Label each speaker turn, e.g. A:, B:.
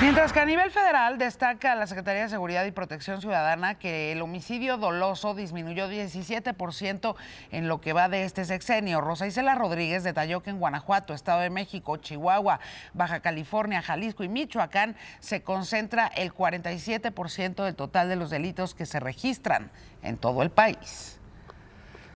A: Mientras que a nivel federal destaca la Secretaría de Seguridad y Protección Ciudadana que el homicidio doloso disminuyó 17% en lo que va de este sexenio. Rosa Isela Rodríguez detalló que en Guanajuato, Estado de México, Chihuahua, Baja California, Jalisco y Michoacán se concentra el 47% del total de los delitos que se registran en todo el país.